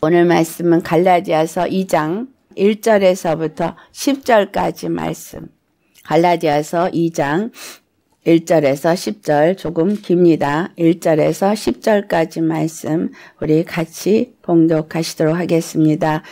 오늘 말씀은 갈라디아서 2장 1절에서부터 10절까지 말씀. 갈라디아서 2장 1절에서 10절 조금 깁니다. 1절에서 10절까지 말씀 우리 같이 봉독하시도록 하겠습니다.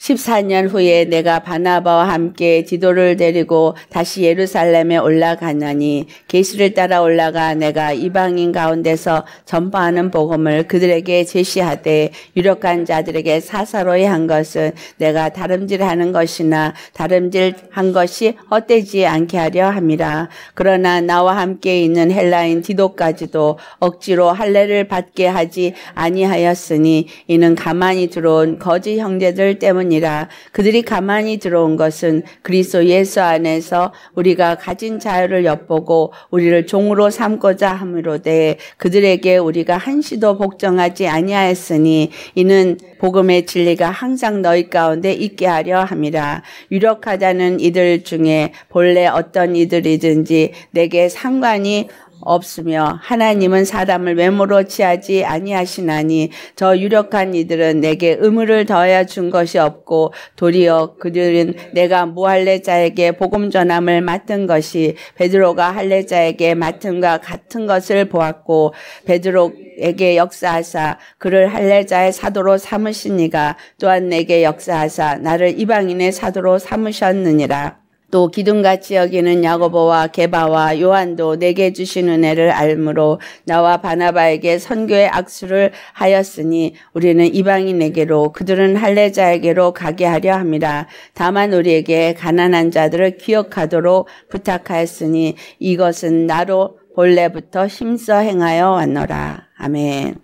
14년 후에 내가 바나바와 함께 디도를 데리고 다시 예루살렘에 올라가나니 계시를 따라 올라가 내가 이방인 가운데서 전파하는 복음을 그들에게 제시하되 유력한 자들에게 사사로이 한 것은 내가 다름질하는 것이나 다름질한 것이 헛되지 않게 하려 함이라 그러나 나와 함께 있는 헬라인 디도까지도 억지로 할례를 받게 하지 아니하였으니 이는 가만히 들어온 거지 형제들 때문이 있느니라. 그들이 가만히 들어온 것은 그리스도 예수 안에서 우리가 가진 자유를 엿보고 우리를 종으로 삼고자 함으로되 그들에게 우리가 한시도 복종하지 아니하였으니 이는 복음의 진리가 항상 너희 가운데 있게 하려 함이라. 유력하다는 이들 중에 본래 어떤 이들이든지 내게 상관이 없으며 하나님은 사담을 외모로 취하지 아니하시나니 저 유력한 이들은 내게 의무를 더하여 준 것이 없고 도리어 그들은 내가 무할례자에게 복음 전함을 맡은 것이 베드로가 할례자에게 맡은과 같은 것을 보았고 베드로에게 역사하사 그를 할례자의 사도로 삼으시니가 또한 내게 역사하사 나를 이방인의 사도로 삼으셨느니라 또 기둥같이 여기는 야고보와 게바와 요한도 내게 주신 은혜를 알므로 나와 바나바에게 선교의 악수를 하였으니 우리는 이방인에게로 그들은 할례자에게로 가게 하려 합니다. 다만 우리에게 가난한 자들을 기억하도록 부탁하였으니 이것은 나로 본래부터 힘써 행하여 왔노라. 아멘.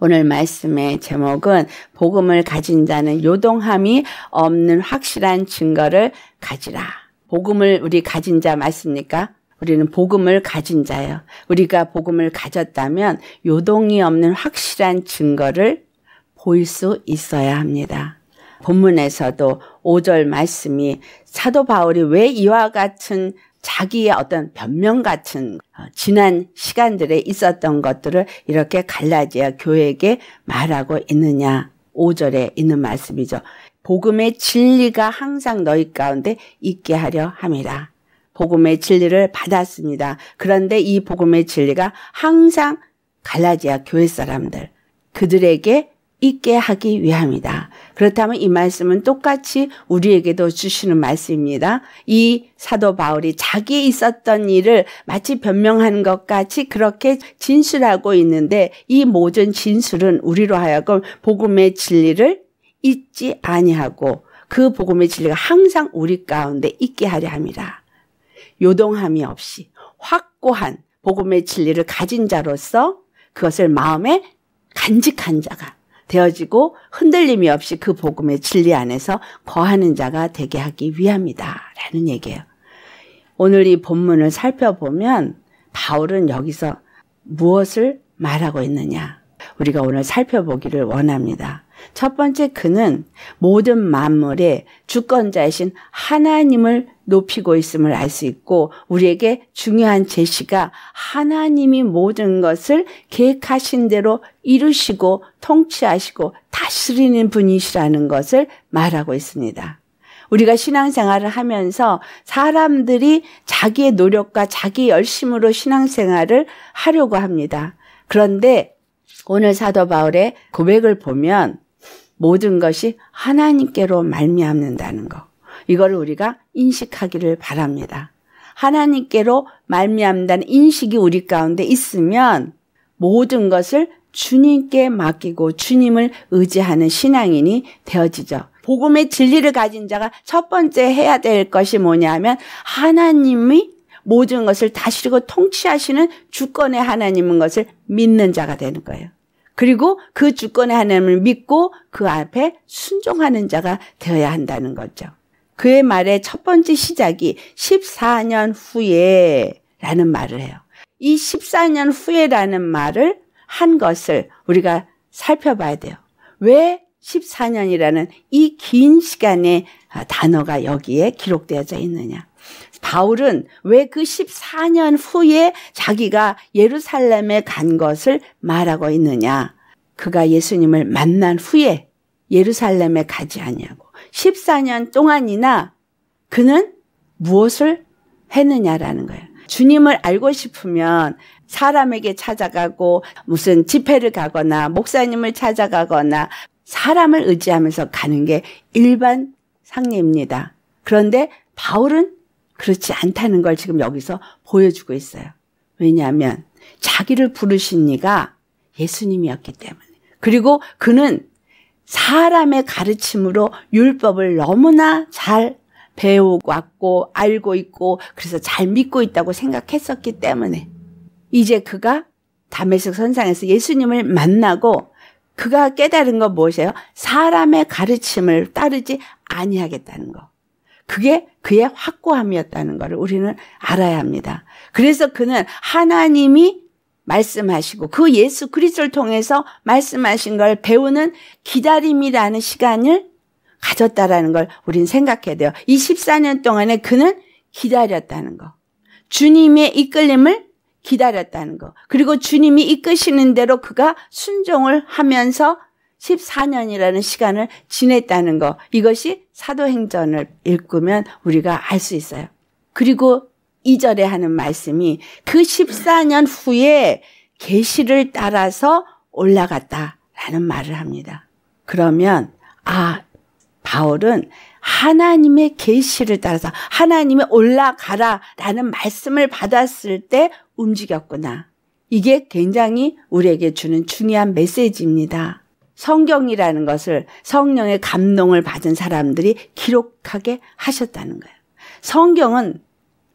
오늘 말씀의 제목은 복음을 가진다는 요동함이 없는 확실한 증거를 가지라. 복음을 우리 가진 자 맞습니까? 우리는 복음을 가진 자예요. 우리가 복음을 가졌다면 요동이 없는 확실한 증거를 보일 수 있어야 합니다. 본문에서도 5절 말씀이 사도 바울이 왜 이와 같은 자기의 어떤 변명 같은 어, 지난 시간들에 있었던 것들을 이렇게 갈라지아 교회에게 말하고 있느냐. 5절에 있는 말씀이죠. 복음의 진리가 항상 너희 가운데 있게 하려 합니다. 복음의 진리를 받았습니다. 그런데 이 복음의 진리가 항상 갈라지아 교회 사람들 그들에게 있게 하기 위함이다. 그렇다면 이 말씀은 똑같이 우리에게도 주시는 말씀입니다. 이 사도 바울이 자기 있었던 일을 마치 변명한 것 같이 그렇게 진술하고 있는데 이 모든 진술은 우리로 하여금 복음의 진리를 잊지 아니하고 그 복음의 진리가 항상 우리 가운데 있게 하려 합니다. 요동함이 없이 확고한 복음의 진리를 가진 자로서 그것을 마음에 간직한 자가 되어지고 흔들림이 없이 그 복음의 진리 안에서 거하는 자가 되게 하기 위함이다. 라는 얘기예요. 오늘 이 본문을 살펴보면 바울은 여기서 무엇을 말하고 있느냐. 우리가 오늘 살펴보기를 원합니다. 첫 번째 그는 모든 만물의 주권자이신 하나님을 높이고 있음을 알 수 있고 우리에게 중요한 제시가 하나님이 모든 것을 계획하신 대로 이루시고 통치하시고 다스리는 분이시라는 것을 말하고 있습니다. 우리가 신앙생활을 하면서 사람들이 자기의 노력과 자기 열심으로 신앙생활을 하려고 합니다. 그런데 오늘 사도 바울의 고백을 보면 모든 것이 하나님께로 말미암는다는 것. 이걸 우리가 인식하기를 바랍니다. 하나님께로 말미암다는 인식이 우리 가운데 있으면 모든 것을 주님께 맡기고 주님을 의지하는 신앙인이 되어지죠. 복음의 진리를 가진 자가 첫 번째 해야 될 것이 뭐냐면 하나님이 모든 것을 다스리고 통치하시는 주권의 하나님인 것을 믿는 자가 되는 거예요. 그리고 그 주권의 하나님을 믿고 그 앞에 순종하는 자가 되어야 한다는 거죠. 그의 말의 첫 번째 시작이 14년 후에 라는 말을 해요. 이 14년 후에라는 말을 한 것을 우리가 살펴봐야 돼요. 왜 14년이라는 이 긴 시간의 단어가 여기에 기록되어져 있느냐. 바울은 왜 그 14년 후에 자기가 예루살렘에 간 것을 말하고 있느냐. 그가 예수님을 만난 후에 예루살렘에 가지 아니고 14년 동안이나 그는 무엇을 했느냐라는 거예요. 주님을 알고 싶으면 사람에게 찾아가고 무슨 집회를 가거나 목사님을 찾아가거나 사람을 의지하면서 가는 게 일반 상례입니다. 그런데 바울은 그렇지 않다는 걸 지금 여기서 보여주고 있어요. 왜냐하면 자기를 부르신 이가 예수님이었기 때문에. 그리고 그는 사람의 가르침으로 율법을 너무나 잘 배워왔고 알고 있고 그래서 잘 믿고 있다고 생각했었기 때문에 이제 그가 담메색 선상에서 예수님을 만나고 그가 깨달은 건 무엇이에요? 사람의 가르침을 따르지 아니하겠다는 거. 그게 그의 확고함이었다는 것을 우리는 알아야 합니다. 그래서 그는 하나님이 말씀하시고 그 예수 그리스도를 통해서 말씀하신 걸 배우는 기다림이라는 시간을 가졌다라는 걸 우린 생각해야 돼요. 이 14년 동안에 그는 기다렸다는 거. 주님의 이끌림을 기다렸다는 거. 그리고 주님이 이끄시는 대로 그가 순종을 하면서 14년이라는 시간을 지냈다는 것, 이것이 사도행전을 읽으면 우리가 알 수 있어요. 그리고 이절에 하는 말씀이 그 14년 후에 계시를 따라서 올라갔다라는 말을 합니다. 그러면 아 바울은 하나님의 계시를 따라서 하나님의 올라가라라는 말씀을 받았을 때 움직였구나. 이게 굉장히 우리에게 주는 중요한 메시지입니다. 성경이라는 것을 성령의 감동을 받은 사람들이 기록하게 하셨다는 거예요. 성경은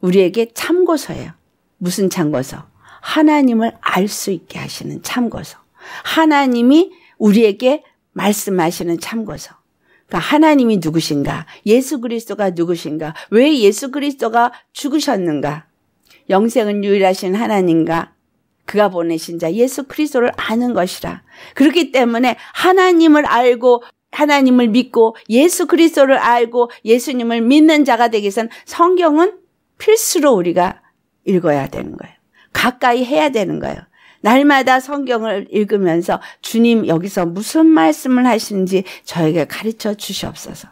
우리에게 참고서예요. 무슨 참고서? 하나님을 알 수 있게 하시는 참고서. 하나님이 우리에게 말씀하시는 참고서. 그러니까 하나님이 누구신가? 예수 그리스도가 누구신가? 왜 예수 그리스도가 죽으셨는가? 영생은 유일하신 하나님과 그가 보내신 자 예수 그리스도를 아는 것이라. 그렇기 때문에 하나님을 알고 하나님을 믿고 예수 그리스도를 알고 예수님을 믿는 자가 되기 위해서는 성경은 필수로 우리가 읽어야 되는 거예요. 가까이 해야 되는 거예요. 날마다 성경을 읽으면서 주님 여기서 무슨 말씀을 하시는지 저에게 가르쳐 주시옵소서.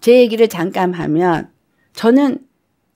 제 얘기를 잠깐 하면 저는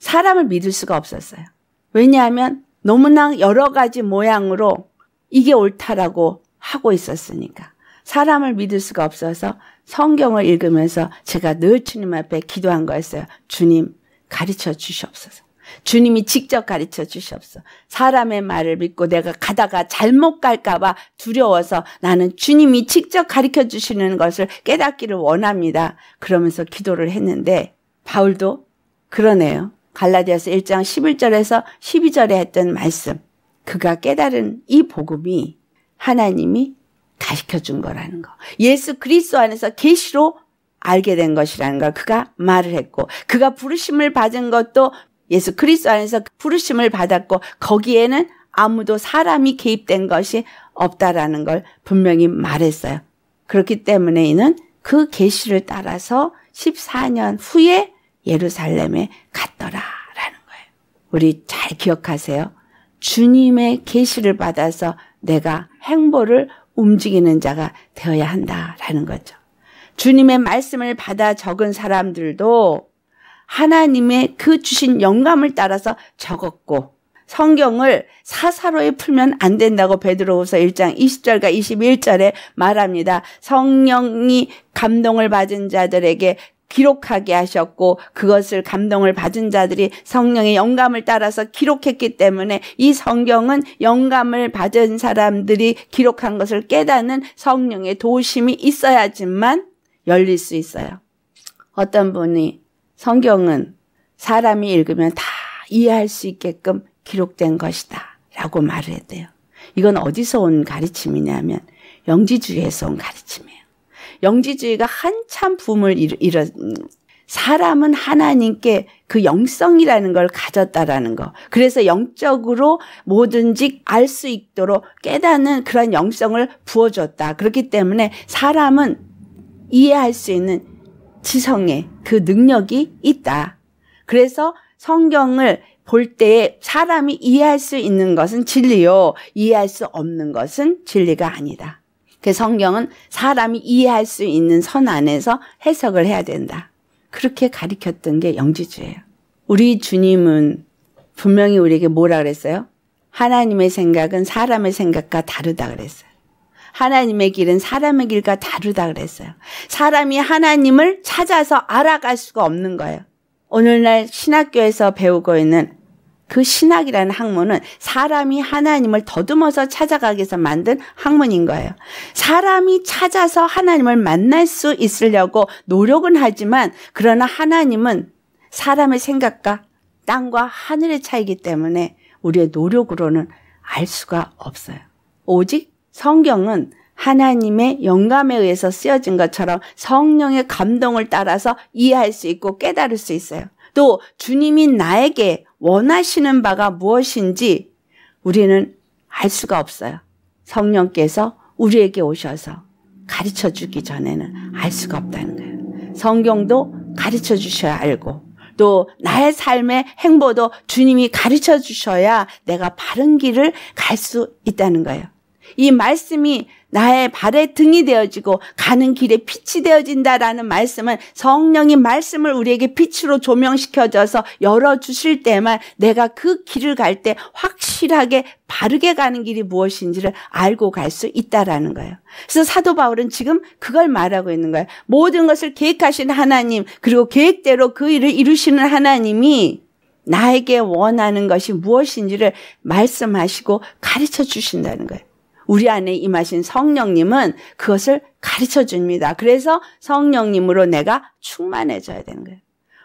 사람을 믿을 수가 없었어요. 왜냐하면 너무나 여러 가지 모양으로 이게 옳다라고 하고 있었으니까 사람을 믿을 수가 없어서 성경을 읽으면서 제가 늘 주님 앞에 기도한 거였어요. 주님 가르쳐 주시옵소서. 주님이 직접 가르쳐 주시옵소서. 사람의 말을 믿고 내가 가다가 잘못 갈까봐 두려워서 나는 주님이 직접 가르쳐 주시는 것을 깨닫기를 원합니다. 그러면서 기도를 했는데 바울도 그러네요. 갈라디아서 1장 11절에서 12절에 했던 말씀. 그가 깨달은 이 복음이 하나님이 가르쳐 준 거라는 거. 예수 그리스도 안에서 계시로 알게 된 것이라는 걸 그가 말을 했고 그가 부르심을 받은 것도 예수 그리스도 안에서 부르심을 받았고 거기에는 아무도 사람이 개입된 것이 없다라는 걸 분명히 말했어요. 그렇기 때문에 이는 그 계시를 따라서 14년 후에 예루살렘에 갔더라라는 거예요. 우리 잘 기억하세요. 주님의 계시를 받아서 내가 행보를 움직이는 자가 되어야 한다라는 거죠. 주님의 말씀을 받아 적은 사람들도 하나님의 그 주신 영감을 따라서 적었고 성경을 사사로이 풀면 안 된다고 베드로후서 1장 20절과 21절에 말합니다. 성령이 감동을 받은 자들에게 기록하게 하셨고 그것을 감동을 받은 자들이 성령의 영감을 따라서 기록했기 때문에 이 성경은 영감을 받은 사람들이 기록한 것을 깨닫는 성령의 도심이 있어야지만 열릴 수 있어요. 어떤 분이 성경은 사람이 읽으면 다 이해할 수 있게끔 기록된 것이다 라고 말을 했대요. 이건 어디서 온 가르침이냐면 영지주의에서 온 가르침이에요. 영지주의가 한참 붐을 일어 음, 사람은 하나님께 그 영성이라는 걸 가졌다라는 거. 그래서 영적으로 뭐든지 알 수 있도록 깨닫는 그런 영성을 부어줬다. 그렇기 때문에 사람은 이해할 수 있는 지성의 그 능력이 있다. 그래서 성경을 볼 때에 사람이 이해할 수 있는 것은 진리요. 이해할 수 없는 것은 진리가 아니다. 그 성경은 사람이 이해할 수 있는 선 안에서 해석을 해야 된다. 그렇게 가리켰던 게 영지주예요. 우리 주님은 분명히 우리에게 뭐라 그랬어요? 하나님의 생각은 사람의 생각과 다르다 그랬어요. 하나님의 길은 사람의 길과 다르다 그랬어요. 사람이 하나님을 찾아서 알아갈 수가 없는 거예요. 오늘날 신학교에서 배우고 있는 그 신학이라는 학문은 사람이 하나님을 더듬어서 찾아가기 위해서 만든 학문인 거예요. 사람이 찾아서 하나님을 만날 수 있으려고 노력은 하지만 그러나 하나님은 사람의 생각과 땅과 하늘의 차이기 때문에 우리의 노력으로는 알 수가 없어요. 오직 성경은 하나님의 영감에 의해서 쓰여진 것처럼 성령의 감동을 따라서 이해할 수 있고 깨달을 수 있어요. 또 주님이 나에게 원하시는 바가 무엇인지 우리는 알 수가 없어요. 성령께서 우리에게 오셔서 가르쳐 주기 전에는 알 수가 없다는 거예요. 성경도 가르쳐 주셔야 알고 또 나의 삶의 행보도 주님이 가르쳐 주셔야 내가 바른 길을 갈 수 있다는 거예요. 이 말씀이 나의 발에 등이 되어지고 가는 길에 빛이 되어진다라는 말씀은 성령이 말씀을 우리에게 빛으로 조명시켜줘서 열어주실 때만 내가 그 길을 갈 때 확실하게 바르게 가는 길이 무엇인지를 알고 갈 수 있다라는 거예요. 그래서 사도 바울은 지금 그걸 말하고 있는 거예요. 모든 것을 계획하신 하나님, 그리고 계획대로 그 일을 이루시는 하나님이 나에게 원하는 것이 무엇인지를 말씀하시고 가르쳐 주신다는 거예요. 우리 안에 임하신 성령님은 그것을 가르쳐 줍니다. 그래서 성령님으로 내가 충만해져야 되는 거예요.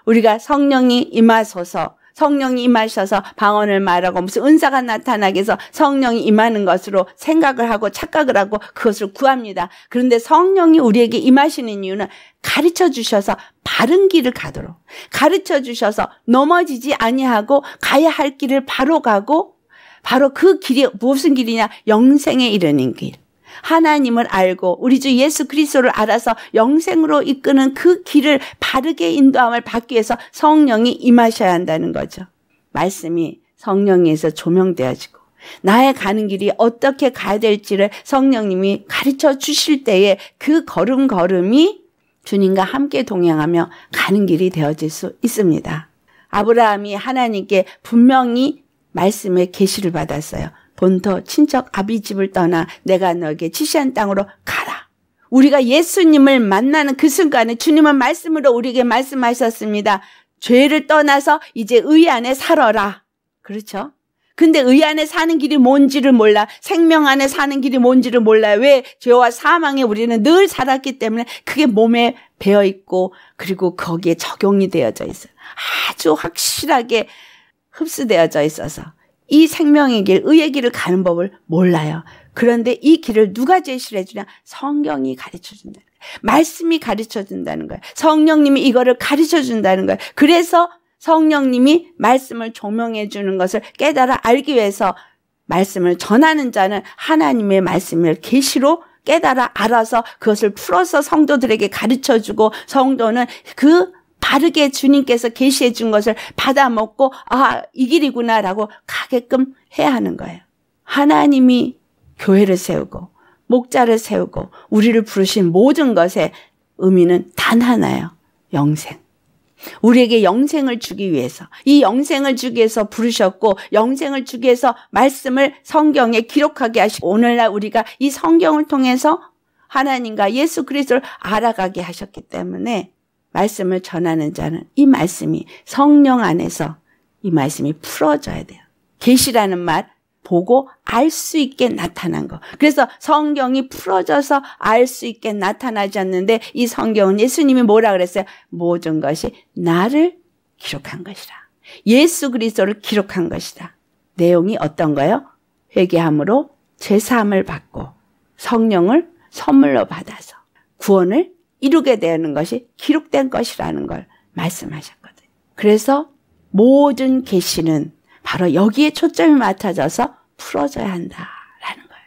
우리가 성령이 임하소서 성령이 임하셔서 방언을 말하고 무슨 은사가 나타나게 해서 성령이 임하는 것으로 생각을 하고 착각을 하고 그것을 구합니다. 그런데 성령이 우리에게 임하시는 이유는 가르쳐 주셔서 바른 길을 가도록 가르쳐 주셔서 넘어지지 아니하고 가야 할 길을 바로 가고 바로 그 길이 무슨 길이냐? 영생에 이르는 길. 하나님을 알고 우리 주 예수 그리스도를 알아서 영생으로 이끄는 그 길을 바르게 인도함을 받기 위해서 성령이 임하셔야 한다는 거죠. 말씀이 성령에서 조명되어지고 나의 가는 길이 어떻게 가야 될지를 성령님이 가르쳐 주실 때에 그 걸음걸음이 주님과 함께 동행하며 가는 길이 되어질 수 있습니다. 아브라함이 하나님께 분명히 말씀의 계시를 받았어요. 본토 친척 아비 집을 떠나 내가 너에게 지시한 땅으로 가라. 우리가 예수님을 만나는 그 순간에 주님은 말씀으로 우리에게 말씀하셨습니다. 죄를 떠나서 이제 의 안에 살아라. 그렇죠? 근데 의 안에 사는 길이 뭔지를 몰라. 생명 안에 사는 길이 뭔지를 몰라. 왜? 죄와 사망에 우리는 늘 살았기 때문에 그게 몸에 배어 있고 그리고 거기에 적용이 되어져 있어요. 아주 확실하게 흡수되어져 있어서 이 생명의 길, 의의 길을 가는 법을 몰라요. 그런데 이 길을 누가 제시를 해주냐? 성경이 가르쳐 준다 말씀이 가르쳐 준다는 거예요. 성령님이 이거를 가르쳐 준다는 거예요. 그래서 성령님이 말씀을 조명해 주는 것을 깨달아 알기 위해서 말씀을 전하는 자는 하나님의 말씀을 계시로 깨달아 알아서 그것을 풀어서 성도들에게 가르쳐 주고 성도는 그 바르게 주님께서 계시해 준 것을 받아 먹고 아 이 길이구나라고 가게끔 해야 하는 거예요. 하나님이 교회를 세우고 목자를 세우고 우리를 부르신 모든 것의 의미는 단 하나예요. 영생. 우리에게 영생을 주기 위해서 이 영생을 주기 위해서 부르셨고 영생을 주기 위해서 말씀을 성경에 기록하게 하시고 오늘날 우리가 이 성경을 통해서 하나님과 예수 그리스도를 알아가게 하셨기 때문에 말씀을 전하는 자는 이 말씀이 성령 안에서 이 말씀이 풀어져야 돼요. 계시라는 말 보고 알 수 있게 나타난 거. 그래서 성경이 풀어져서 알 수 있게 나타나지 않는데 이 성경은 예수님이 뭐라 그랬어요? 모든 것이 나를 기록한 것이라. 예수 그리스도를 기록한 것이다. 내용이 어떤 거요? 회개함으로 죄사함을 받고 성령을 선물로 받아서 구원을 이루게 되는 것이 기록된 것이라는 걸 말씀하셨거든요. 그래서 모든 계시는 바로 여기에 초점이 맡아져서 풀어져야 한다라는 거예요.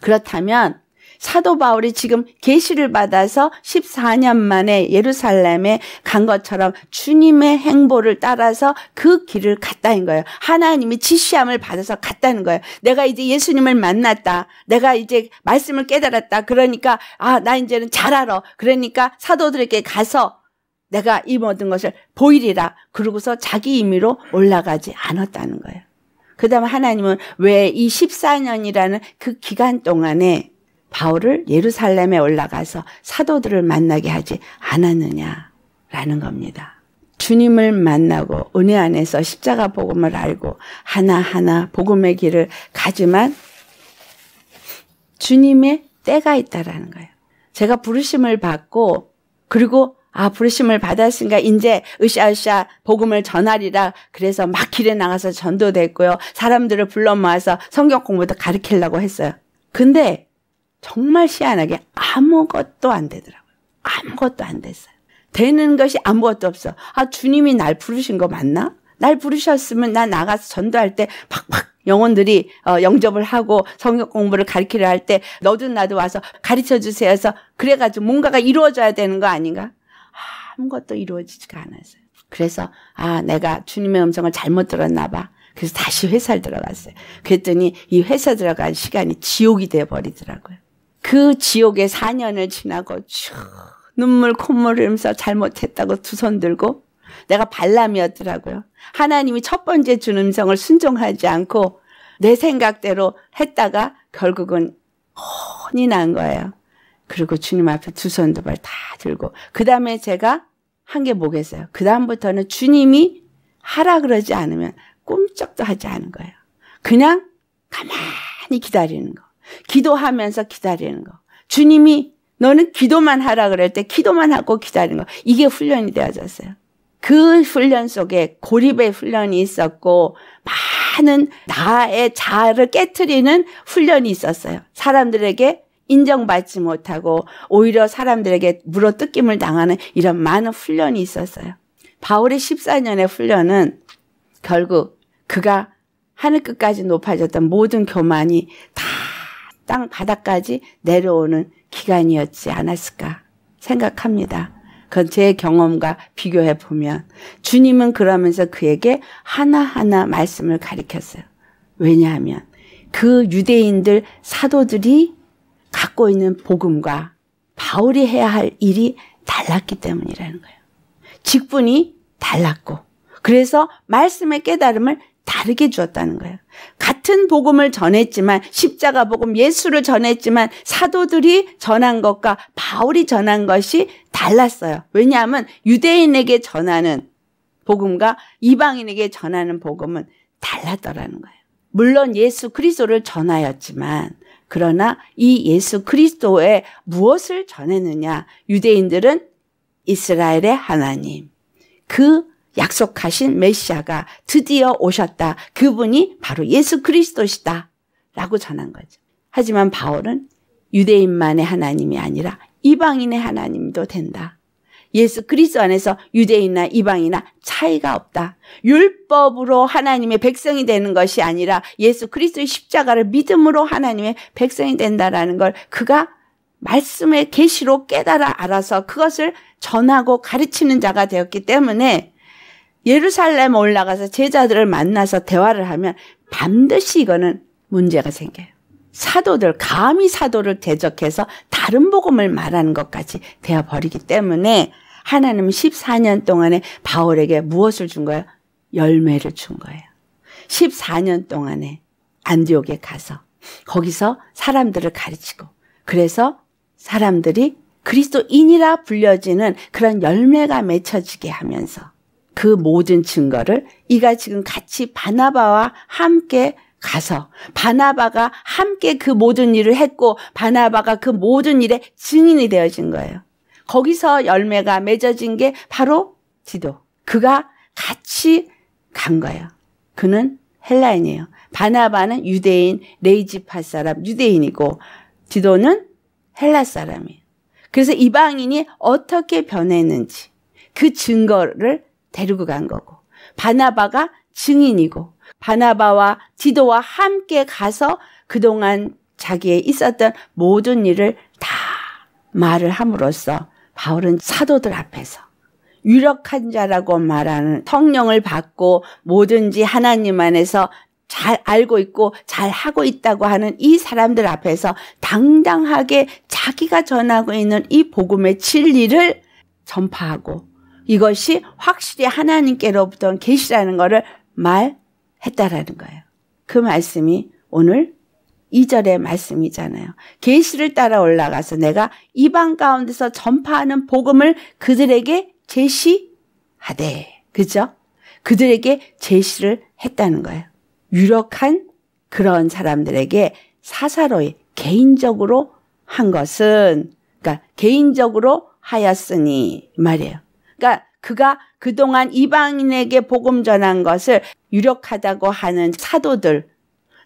그렇다면 사도 바울이 지금 계시를 받아서 14년 만에 예루살렘에 간 것처럼 주님의 행보를 따라서 그 길을 갔다는 거예요. 하나님이 지시함을 받아서 갔다는 거예요. 내가 이제 예수님을 만났다. 내가 이제 말씀을 깨달았다. 그러니까 아, 나 이제는 잘 알아. 그러니까 사도들에게 가서 내가 이 모든 것을 보이리라. 그러고서 자기 임의로 올라가지 않았다는 거예요. 그 다음에 하나님은 왜 이 14년이라는 그 기간 동안에 바울을 예루살렘에 올라가서 사도들을 만나게 하지 않았느냐라는 겁니다. 주님을 만나고 은혜 안에서 십자가 복음을 알고 하나하나 복음의 길을 가지만 주님의 때가 있다라는 거예요. 제가 부르심을 받고 그리고 아 부르심을 받았으니까 이제 으쌰으쌰 복음을 전하리라 그래서 막 길에 나가서 전도됐고요. 사람들을 불러 모아서 성경 공부도 가르키려고 했어요. 근데 정말 시안하게 아무것도 안 되더라고요. 아무것도 안 됐어요. 되는 것이 아무것도 없어. 아, 주님이 날 부르신 거 맞나? 날 부르셨으면 나 나가서 전도할 때 팍팍 영혼들이 어, 영접을 하고 성역 공부를 가르치려 할 때 너도 나도 와서 가르쳐 주세요 해서 그래가지고 뭔가가 이루어져야 되는 거 아닌가? 아, 무것도 이루어지지가 않았어요. 그래서 아 내가 주님의 음성을 잘못 들었나 봐. 그래서 다시 회사를 들어갔어요. 그랬더니 이 회사 들어간 시간이 지옥이 돼 버리더라고요. 그 지옥의 4년을 지나고 눈물 콧물 흘리면서 잘못했다고 두 손 들고 내가 발람이었더라고요. 하나님이 첫 번째 준 음성을 순종하지 않고 내 생각대로 했다가 결국은 혼이 난 거예요. 그리고 주님 앞에 두 손 두 발 다 들고 그 다음에 제가 한 게 뭐겠어요. 그 다음부터는 주님이 하라 그러지 않으면 꿈쩍도 하지 않은 거예요. 그냥 가만히 기다리는 거. 기도하면서 기다리는 거. 주님이 너는 기도만 하라 그럴 때 기도만 하고 기다리는 거. 이게 훈련이 되어졌어요. 그 훈련 속에 고립의 훈련이 있었고 많은 나의 자아를 깨뜨리는 훈련이 있었어요. 사람들에게 인정받지 못하고 오히려 사람들에게 물어뜯김을 당하는 이런 많은 훈련이 있었어요. 바울의 14년의 훈련은 결국 그가 하늘 끝까지 높아졌던 모든 교만이 다땅 바닥까지 내려오는 기간이었지 않았을까 생각합니다. 그건 제 경험과 비교해 보면 주님은 그러면서 그에게 하나하나 말씀을 가리켰어요. 왜냐하면 그 유대인들 사도들이 갖고 있는 복음과 바울이 해야 할 일이 달랐기 때문이라는 거예요. 직분이 달랐고 그래서 말씀의 깨달음을 다르게 주었다는 거예요. 같은 복음을 전했지만 십자가 복음 예수를 전했지만 사도들이 전한 것과 바울이 전한 것이 달랐어요. 왜냐하면 유대인에게 전하는 복음과 이방인에게 전하는 복음은 달랐더라는 거예요. 물론 예수 그리스도를 전하였지만 그러나 이 예수 그리스도의 무엇을 전했느냐? 유대인들은 이스라엘의 하나님, 그 약속하신 메시아가 드디어 오셨다. 그분이 바로 예수 그리스도시다. 라고 전한 거죠. 하지만 바울은 유대인만의 하나님이 아니라 이방인의 하나님도 된다. 예수 그리스도 안에서 유대인이나 이방이나 차이가 없다. 율법으로 하나님의 백성이 되는 것이 아니라 예수 그리스도의 십자가를 믿음으로 하나님의 백성이 된다라는 걸 그가 말씀의 계시로 깨달아 알아서 그것을 전하고 가르치는 자가 되었기 때문에 예루살렘 올라가서 제자들을 만나서 대화를 하면 반드시 이거는 문제가 생겨요. 사도들 감히 사도를 대적해서 다른 복음을 말하는 것까지 되어 버리기 때문에 하나님 14년 동안에 바울에게 무엇을 준 거예요? 열매를 준 거예요. 14년 동안에 안디옥에 가서 거기서 사람들을 가르치고 그래서 사람들이 그리스도인이라 불려지는 그런 열매가 맺혀지게 하면서 그 모든 증거를 이가 지금 같이 바나바와 함께 가서 바나바가 함께 그 모든 일을 했고 바나바가 그 모든 일에 증인이 되어진 거예요. 거기서 열매가 맺어진 게 바로 디도. 그가 같이 간 거예요. 그는 헬라인이에요. 바나바는 유대인 레이지파 사람 유대인이고 디도는 헬라 사람이에요. 그래서 이방인이 어떻게 변했는지 그 증거를 데리고 간 거고 바나바가 증인이고 바나바와 디도와 함께 가서 그동안 자기의 있었던 모든 일을 다 말을 함으로써 바울은 사도들 앞에서 유력한 자라고 말하는 성령을 받고 뭐든지 하나님 안에서 잘 알고 있고 잘 하고 있다고 하는 이 사람들 앞에서 당당하게 자기가 전하고 있는 이 복음의 진리를 전파하고 이것이 확실히 하나님께로부터 계시라는 것을 말했다라는 거예요. 그 말씀이 오늘 2절의 말씀이잖아요. 계시를 따라 올라가서 내가 이방 가운데서 전파하는 복음을 그들에게 제시하되. 그죠? 그들에게 제시를 했다는 거예요. 유력한 그런 사람들에게 사사로이 개인적으로 한 것은 그러니까 개인적으로 하였으니 말이에요. 그러니까 그가 그동안 이방인에게 복음 전한 것을 유력하다고 하는 사도들,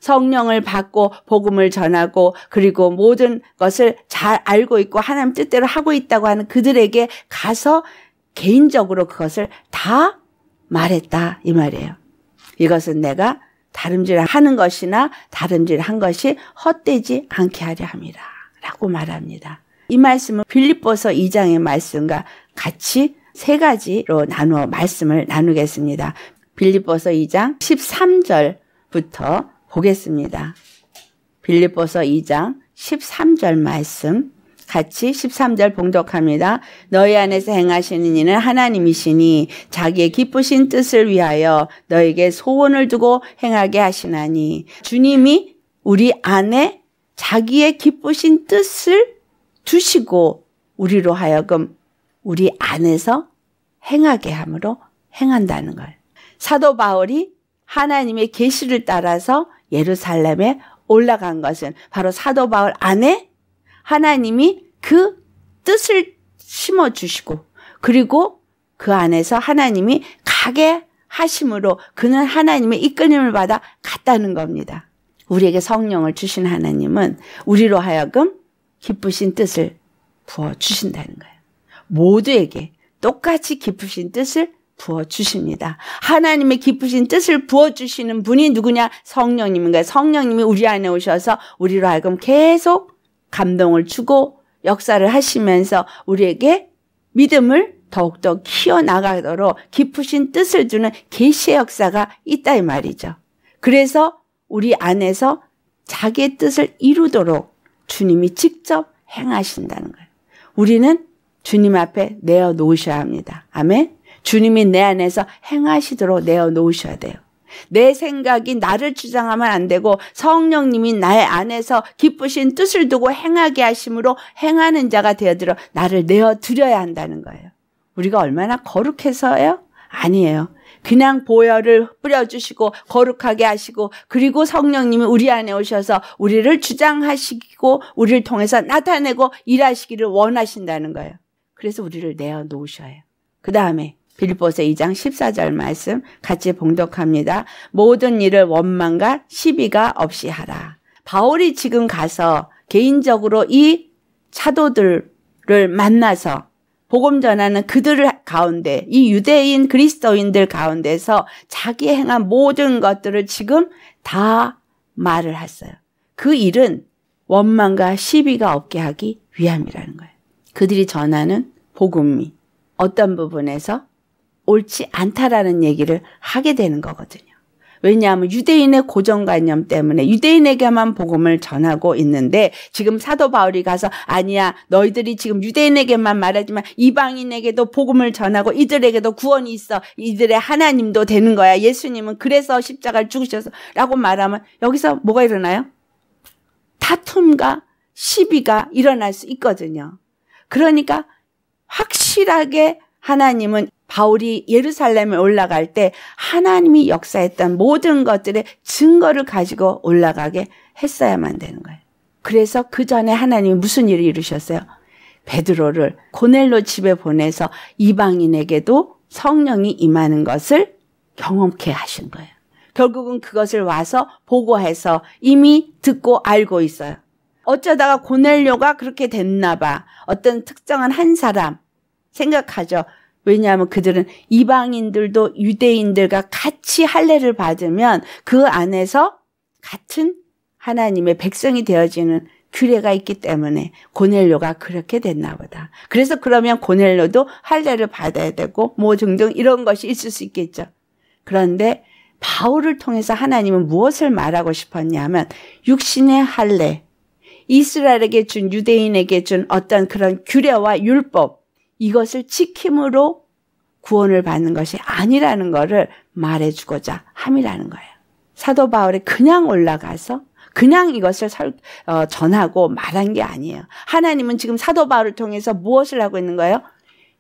성령을 받고 복음을 전하고 그리고 모든 것을 잘 알고 있고 하나님 뜻대로 하고 있다고 하는 그들에게 가서 개인적으로 그것을 다 말했다 이 말이에요. 이것은 내가 다름질하는 것이나 다름질한 것이 헛되지 않게 하려 합니다. 라고 말합니다. 이 말씀은 빌립보서 2장의 말씀과 같이 세 가지로 나누어 말씀을 나누겠습니다. 빌립보서 2장 13절부터 보겠습니다. 빌립보서 2장 13절 말씀 같이 13절 봉독합니다. 너희 안에서 행하시는 이는 하나님이시니 자기의 기쁘신 뜻을 위하여 너에게 소원을 두고 행하게 하시나니 주님이 우리 안에 자기의 기쁘신 뜻을 두시고 우리로 하여금 우리 안에서 행하게 함으로 행한다는 걸. 사도 바울이 하나님의 계시를 따라서 예루살렘에 올라간 것은 바로 사도 바울 안에 하나님이 그 뜻을 심어 주시고 그리고 그 안에서 하나님이 가게 하심으로 그는 하나님의 이끌림을 받아 갔다는 겁니다. 우리에게 성령을 주신 하나님은 우리로 하여금 기쁘신 뜻을 부어 주신다는 거예요. 모두에게 똑같이 깊으신 뜻을 부어주십니다. 하나님의 깊으신 뜻을 부어주시는 분이 누구냐? 성령님인가? 성령님이 우리 안에 오셔서 우리로 하여금 계속 감동을 주고 역사를 하시면서 우리에게 믿음을 더욱더 키워나가도록 깊으신 뜻을 주는 계시의 역사가 있다 이 말이죠. 그래서 우리 안에서 자기의 뜻을 이루도록 주님이 직접 행하신다는 거예요. 우리는 주님 앞에 내어 놓으셔야 합니다. 아멘. 주님이 내 안에서 행하시도록 내어 놓으셔야 돼요. 내 생각이 나를 주장하면 안 되고 성령님이 나의 안에서 기쁘신 뜻을 두고 행하게 하심으로 행하는 자가 되어들어 나를 내어 드려야 한다는 거예요. 우리가 얼마나 거룩해서요? 아니에요. 그냥 보혈을 뿌려주시고 거룩하게 하시고 그리고 성령님이 우리 안에 오셔서 우리를 주장하시고 우리를 통해서 나타내고 일하시기를 원하신다는 거예요. 그래서 우리를 내어놓으셔요. 그 다음에 빌보스 2장 14절 말씀 같이 봉독합니다. 모든 일을 원망과 시비가 없이 하라. 바울이 지금 가서 개인적으로 이 차도들을 만나서 복음 전하는 그들 가운데 이 유대인 그리스도인들 가운데서 자기 행한 모든 것들을 지금 다 말을 했어요. 그 일은 원망과 시비가 없게 하기 위함이라는 거예요. 그들이 전하는 복음이 어떤 부분에서 옳지 않다라는 얘기를 하게 되는 거거든요. 왜냐하면 유대인의 고정관념 때문에 유대인에게만 복음을 전하고 있는데 지금 사도 바울이 가서 아니야 너희들이 지금 유대인에게만 말하지만 이방인에게도 복음을 전하고 이들에게도 구원이 있어 이들의 하나님도 되는 거야 예수님은 그래서 십자가를 죽으셔서라고 말하면 여기서 뭐가 일어나요? 다툼과 시비가 일어날 수 있거든요. 그러니까 확실하게 하나님은 바울이 예루살렘에 올라갈 때 하나님이 역사했던 모든 것들의 증거를 가지고 올라가게 했어야만 되는 거예요. 그래서 그 전에 하나님이 무슨 일을 이루셨어요? 베드로를 고넬로 집에 보내서 이방인에게도 성령이 임하는 것을 경험케 하신 거예요. 결국은 그것을 와서 보고해서 이미 듣고 알고 있어요. 어쩌다가 고넬료가 그렇게 됐나 봐. 어떤 특정한 한 사람 생각하죠. 왜냐하면 그들은 이방인들도 유대인들과 같이 할례를 받으면 그 안에서 같은 하나님의 백성이 되어지는 규례가 있기 때문에 고넬료가 그렇게 됐나 보다. 그래서 그러면 고넬료도 할례를 받아야 되고 뭐 등등 이런 것이 있을 수 있겠죠. 그런데 바울을 통해서 하나님은 무엇을 말하고 싶었냐면 육신의 할례, 이스라엘에게 준 유대인에게 준 어떤 그런 규례와 율법 이것을 지킴으로 구원을 받는 것이 아니라는 것을 말해주고자 함이라는 거예요. 사도 바울이 그냥 올라가서 그냥 이것을 설, 어, 전하고 말한 게 아니에요. 하나님은 지금 사도 바울을 통해서 무엇을 하고 있는 거예요?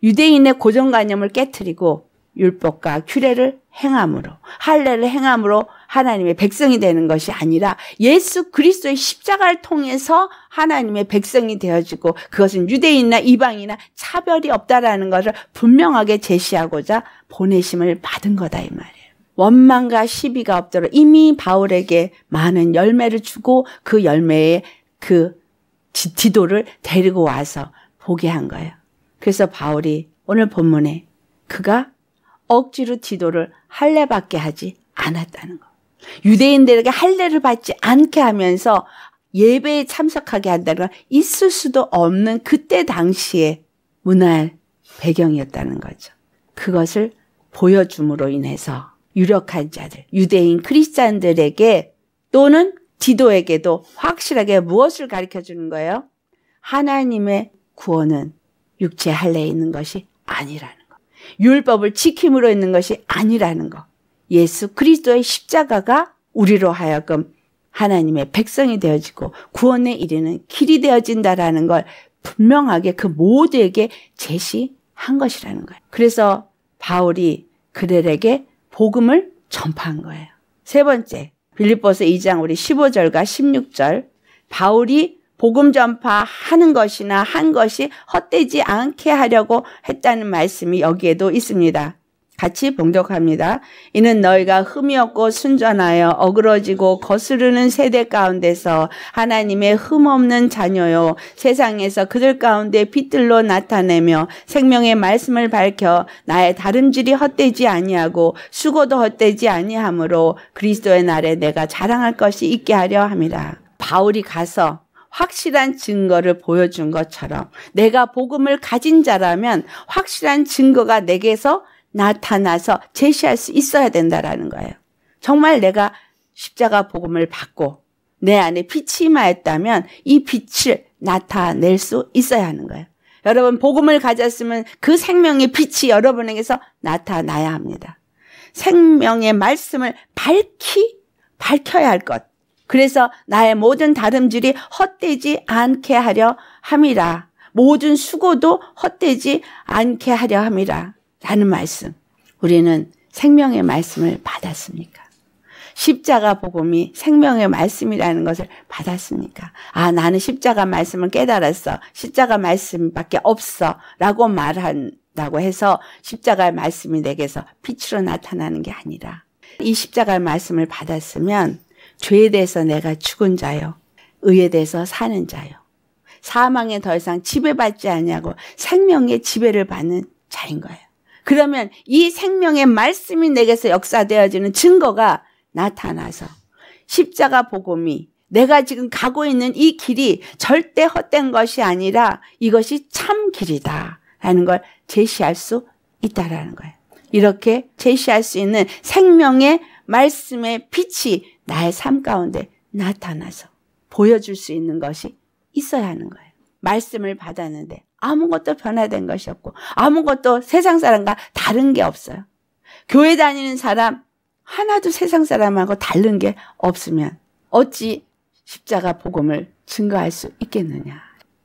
유대인의 고정관념을 깨뜨리고 율법과 규례를 행함으로 할례를 행함으로 하나님의 백성이 되는 것이 아니라 예수 그리스도의 십자가를 통해서 하나님의 백성이 되어지고 그것은 유대인이나 이방이나 차별이 없다라는 것을 분명하게 제시하고자 보내심을 받은 거다 이 말이에요. 원망과 시비가 없도록 이미 바울에게 많은 열매를 주고 그 열매의 그 지도를 데리고 와서 보게 한 거예요. 그래서 바울이 오늘 본문에 그가 억지로 디도를 할례받게 하지 않았다는 거. 유대인들에게 할례를 받지 않게 하면서 예배에 참석하게 한다는 건 있을 수도 없는 그때 당시의 문화의 배경이었다는 거죠. 그것을 보여줌으로 인해서 유력한 자들, 유대인 크리스찬들에게 또는 디도에게도 확실하게 무엇을 가르쳐 주는 거예요? 하나님의 구원은 육체 할례에 있는 것이 아니라는 거. 율법을 지킴으로 있는 것이 아니라는 거. 예수 그리스도의 십자가가 우리로 하여금 하나님의 백성이 되어지고 구원에 이르는 길이 되어진다라는 걸 분명하게 그 모두에게 제시한 것이라는 거예요. 그래서 바울이 그들에게 복음을 전파한 거예요. 세 번째, 빌립보서 2장 우리 15절과 16절 바울이 복음 전파하는 것이나 한 것이 헛되지 않게 하려고 했다는 말씀이 여기에도 있습니다. 같이 봉독합니다. 이는 너희가 흠이 없고 순전하여 어그러지고 거스르는 세대 가운데서 하나님의 흠 없는 자녀요 세상에서 그들 가운데 빛들로 나타내며 생명의 말씀을 밝혀 나의 다름질이 헛되지 아니하고 수고도 헛되지 아니하므로 그리스도의 날에 내가 자랑할 것이 있게 하려 합니다. 바울이 가서 확실한 증거를 보여준 것처럼 내가 복음을 가진 자라면 확실한 증거가 내게서 나타나서 제시할 수 있어야 된다라는 거예요. 정말 내가 십자가 복음을 받고 내 안에 빛이 임하였다면 이 빛을 나타낼 수 있어야 하는 거예요. 여러분 복음을 가졌으면 그 생명의 빛이 여러분에게서 나타나야 합니다. 생명의 말씀을 밝히 밝혀야 할 것. 그래서 나의 모든 다름질이 헛되지 않게 하려 함이라. 모든 수고도 헛되지 않게 하려 함이라. 라는 말씀. 우리는 생명의 말씀을 받았습니까? 십자가 복음이 생명의 말씀이라는 것을 받았습니까? 아, 나는 십자가 말씀을 깨달았어. 십자가 말씀밖에 없어. 라고 말한다고 해서 십자가의 말씀이 내게서 빛으로 나타나는 게 아니라 이 십자가의 말씀을 받았으면 죄에 대해서 내가 죽은 자요. 의에 대해서 사는 자요. 사망에 더 이상 지배받지 않냐고 생명의 지배를 받는 자인 거예요. 그러면 이 생명의 말씀이 내게서 역사되어지는 증거가 나타나서 십자가 복음이 내가 지금 가고 있는 이 길이 절대 헛된 것이 아니라 이것이 참 길이다 라는 걸 제시할 수 있다라는 거예요. 이렇게 제시할 수 있는 생명의 말씀의 빛이 나의 삶 가운데 나타나서 보여줄 수 있는 것이 있어야 하는 거예요. 말씀을 받았는데 아무것도 변화된 것이 없고 아무것도 세상 사람과 다른 게 없어요. 교회 다니는 사람 하나도 세상 사람하고 다른 게 없으면 어찌 십자가 복음을 증거할 수 있겠느냐.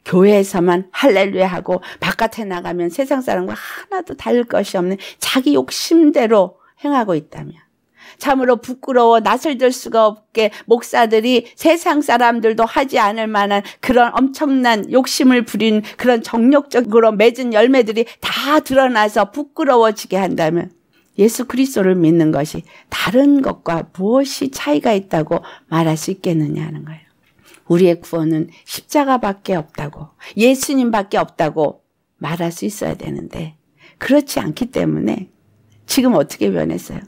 교회에서만 할렐루야 하고 바깥에 나가면 세상 사람과 하나도 다를 것이 없는 자기 욕심대로 행하고 있다면 참으로 부끄러워 낯을 들 수가 없게 목사들이 세상 사람들도 하지 않을 만한 그런 엄청난 욕심을 부린 그런 정력적으로 맺은 열매들이 다 드러나서 부끄러워지게 한다면 예수 그리스도를 믿는 것이 다른 것과 무엇이 차이가 있다고 말할 수 있겠느냐는 거예요. 우리의 구원은 십자가밖에 없다고 예수님밖에 없다고 말할 수 있어야 되는데 그렇지 않기 때문에 지금 어떻게 변했어요?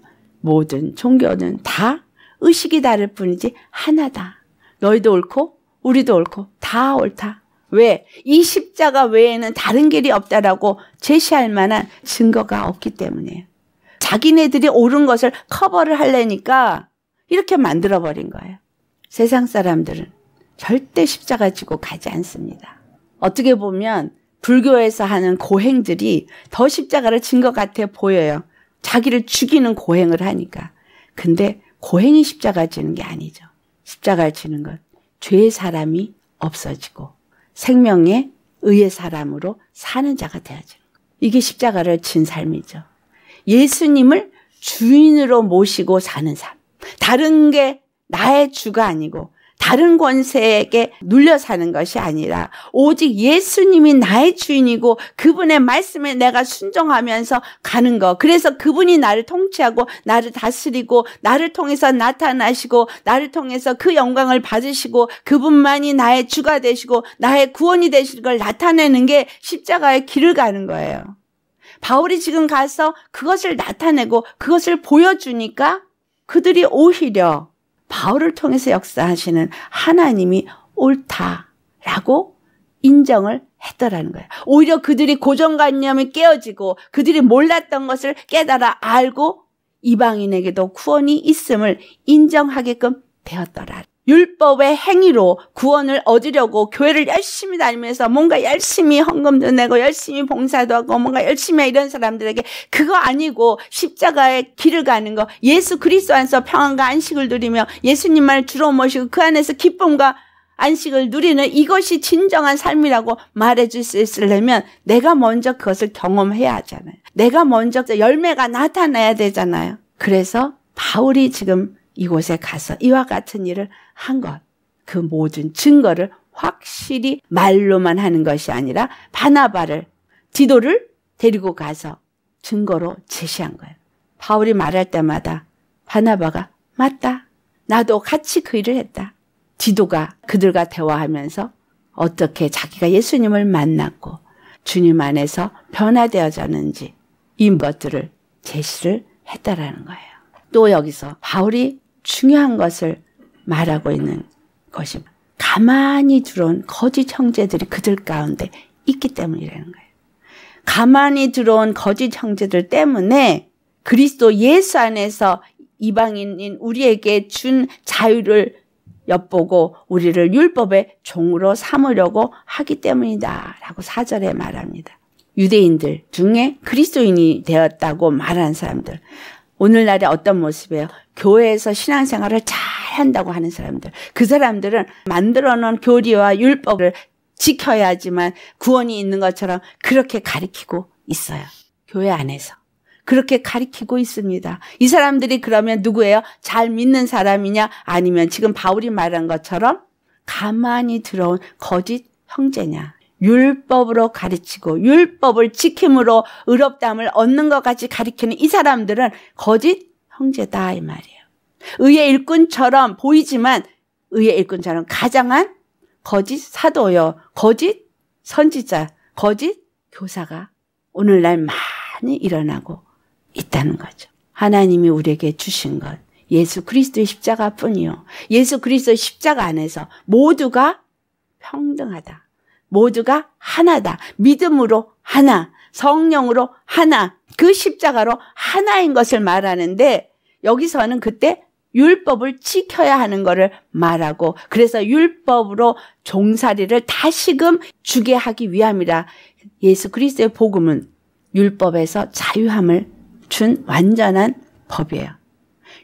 모든 종교는 다 의식이 다를 뿐이지 하나다. 너희도 옳고 우리도 옳고 다 옳다. 왜? 이 십자가 외에는 다른 길이 없다라고 제시할 만한 증거가 없기 때문에 자기네들이 옳은 것을 커버를 하려니까 이렇게 만들어버린 거예요. 세상 사람들은 절대 십자가 지고 가지 않습니다. 어떻게 보면 불교에서 하는 고행들이 더 십자가를 진 것 같아 보여요. 자기를 죽이는 고행을 하니까. 근데 고행이 십자가 지는 게 아니죠. 십자가 를 지는 건 죄의 사람이 없어지고 생명의 의의 사람으로 사는 자가 되어지는 거. 이게 십자가를 진 삶이죠. 예수님을 주인으로 모시고 사는 삶. 다른 게 나의 주가 아니고 다른 권세에게 눌려 사는 것이 아니라 오직 예수님이 나의 주인이고 그분의 말씀에 내가 순종하면서 가는 것. 그래서 그분이 나를 통치하고 나를 다스리고 나를 통해서 나타나시고 나를 통해서 그 영광을 받으시고 그분만이 나의 주가 되시고 나의 구원이 되시는 걸 나타내는 게 십자가의 길을 가는 거예요. 바울이 지금 가서 그것을 나타내고 그것을 보여주니까 그들이 오히려 바울을 통해서 역사하시는 하나님이 옳다라고 인정을 했더라는 거예요. 오히려 그들이 고정관념이 깨어지고 그들이 몰랐던 것을 깨달아 알고 이방인에게도 구원이 있음을 인정하게끔 되었더라. 율법의 행위로 구원을 얻으려고 교회를 열심히 다니면서 뭔가 열심히 헌금도 내고 열심히 봉사도 하고 뭔가 열심히 해 이런 사람들에게 그거 아니고 십자가의 길을 가는 거 예수 그리스도 안에서 평안과 안식을 누리며 예수님만을 주로 모시고 그 안에서 기쁨과 안식을 누리는 이것이 진정한 삶이라고 말해줄 수 있으려면 내가 먼저 그것을 경험해야 하잖아요. 내가 먼저 그 열매가 나타나야 되잖아요. 그래서 바울이 지금 이곳에 가서 이와 같은 일을 한 것, 그 모든 증거를 확실히 말로만 하는 것이 아니라 바나바를, 디도를 데리고 가서 증거로 제시한 거예요. 바울이 말할 때마다 바나바가 맞다. 나도 같이 그 일을 했다. 디도가 그들과 대화하면서 어떻게 자기가 예수님을 만났고 주님 안에서 변화되어졌는지 이것들을 제시를 했다라는 거예요. 또 여기서 바울이 중요한 것을 말하고 있는 것입니다. 가만히 들어온 거짓 형제들이 그들 가운데 있기 때문이라는 거예요. 가만히 들어온 거짓 형제들 때문에 그리스도 예수 안에서 이방인인 우리에게 준 자유를 엿보고 우리를 율법의 종으로 삼으려고 하기 때문이다. 라고 사절에 말합니다. 유대인들 중에 그리스도인이 되었다고 말한 사람들. 오늘날의 어떤 모습이에요? 교회에서 신앙생활을 잘 한다고 하는 사람들. 그 사람들은 만들어 놓은 교리와 율법을 지켜야지만 구원이 있는 것처럼 그렇게 가리키고 있어요. 교회 안에서. 그렇게 가리키고 있습니다. 이 사람들이 그러면 누구예요? 잘 믿는 사람이냐? 아니면 지금 바울이 말한 것처럼 가만히 들어온 거짓 형제냐? 율법으로 가르치고 율법을 지킴으로 의롭담을 얻는 것 같이 가리키는 이 사람들은 거짓 형제다 이 말이에요. 의의 일꾼처럼 보이지만 의의 일꾼처럼 가장한 거짓 사도요, 거짓 선지자, 거짓 교사가 오늘날 많이 일어나고 있다는 거죠. 하나님이 우리에게 주신 것 예수 그리스도의 십자가뿐이요. 예수 그리스도의 십자가 안에서 모두가 평등하다. 모두가 하나다. 믿음으로 하나. 성령으로 하나, 그 십자가로 하나인 것을 말하는데 여기서는 그때 율법을 지켜야 하는 것을 말하고 그래서 율법으로 종살이를 다시금 주게 하기 위함이라 예수 그리스도의 복음은 율법에서 자유함을 준 완전한 법이에요.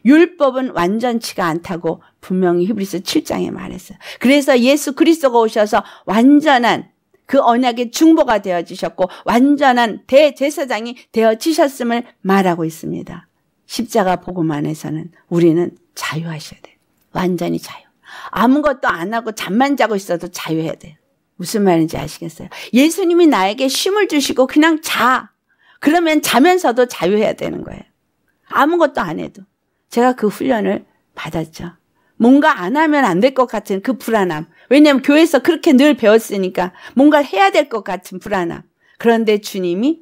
율법은 완전치가 않다고 분명히 히브리서 7장에 말했어요. 그래서 예수 그리스도가 오셔서 완전한 그 언약의 중보가 되어지셨고 완전한 대제사장이 되어지셨음을 말하고 있습니다. 십자가 복음 안에서는 우리는 자유하셔야 돼요. 완전히 자유. 아무것도 안 하고 잠만 자고 있어도 자유해야 돼요. 무슨 말인지 아시겠어요? 예수님이 나에게 쉼을 주시고 그냥 자. 그러면 자면서도 자유해야 되는 거예요. 아무것도 안 해도. 제가 그 훈련을 받았죠. 뭔가 안 하면 안 될 것 같은 그 불안함. 왜냐하면 교회에서 그렇게 늘 배웠으니까 뭔가 해야 될 것 같은 불안함. 그런데 주님이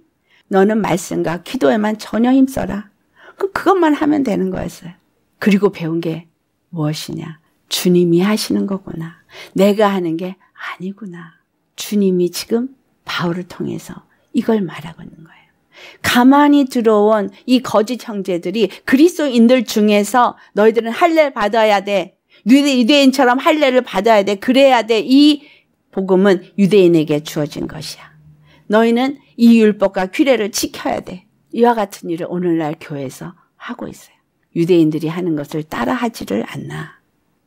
너는 말씀과 기도에만 전혀 힘써라. 그것만 하면 되는 거였어요. 그리고 배운 게 무엇이냐? 주님이 하시는 거구나. 내가 하는 게 아니구나. 주님이 지금 바울을 통해서 이걸 말하고 있는 거예요. 가만히 들어온 이 거짓 형제들이 그리스도인들 중에서 너희들은 할례를 받아야 돼. 유대인처럼 할례를 받아야 돼. 그래야 돼. 이 복음은 유대인에게 주어진 것이야. 너희는 이 율법과 규례를 지켜야 돼. 이와 같은 일을 오늘날 교회에서 하고 있어요. 유대인들이 하는 것을 따라하지를 않나.